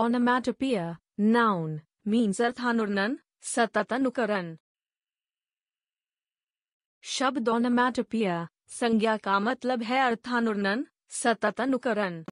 Onomatopoeia, noun means अर्थानुरणन सतत अनुकरण शब्द ओनोमैटोपिया संज्ञा का मतलब है अर्थानुरणन सतत अनुकरण